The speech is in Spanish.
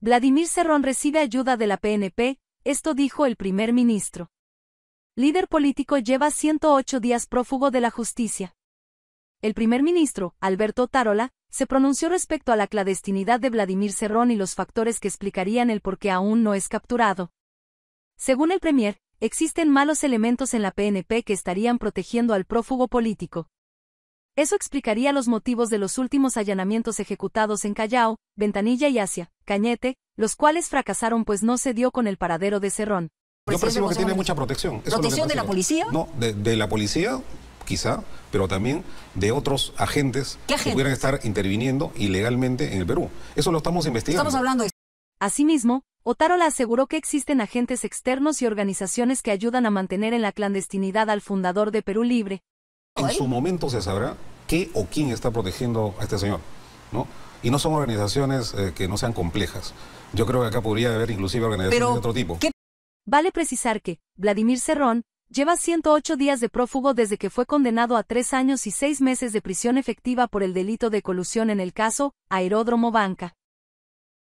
Vladimir Serrón recibe ayuda de la PNP, esto dijo el primer ministro. Líder político lleva 108 días prófugo de la justicia. El primer ministro, Alberto Tarola, se pronunció respecto a la clandestinidad de Vladimir Serrón y los factores que explicarían el por qué aún no es capturado. Según el premier, existen malos elementos en la PNP que estarían protegiendo al prófugo político. Eso explicaría los motivos de los últimos allanamientos ejecutados en Callao, Ventanilla y Asia, Cañete, los cuales fracasaron pues no se dio con el paradero de Cerrón. Yo pues percibo que tiene mucha protección. ¿Protección de la policía? No, de, la policía, quizá, pero también de otros agentes que pudieran estar interviniendo ilegalmente en el Perú. Eso lo estamos investigando. Estamos hablando de... Asimismo, Otárola aseguró que existen agentes externos y organizaciones que ayudan a mantener en la clandestinidad al fundador de Perú Libre, en su momento se sabrá qué o quién está protegiendo a este señor, ¿no? Y no son organizaciones eh, que no sean complejas. Yo creo que acá podría haber inclusive organizaciones de otro tipo. Vale precisar que Vladimir Cerrón lleva 108 días de prófugo desde que fue condenado a tres años y seis meses de prisión efectiva por el delito de colusión en el caso Aeródromo Banca.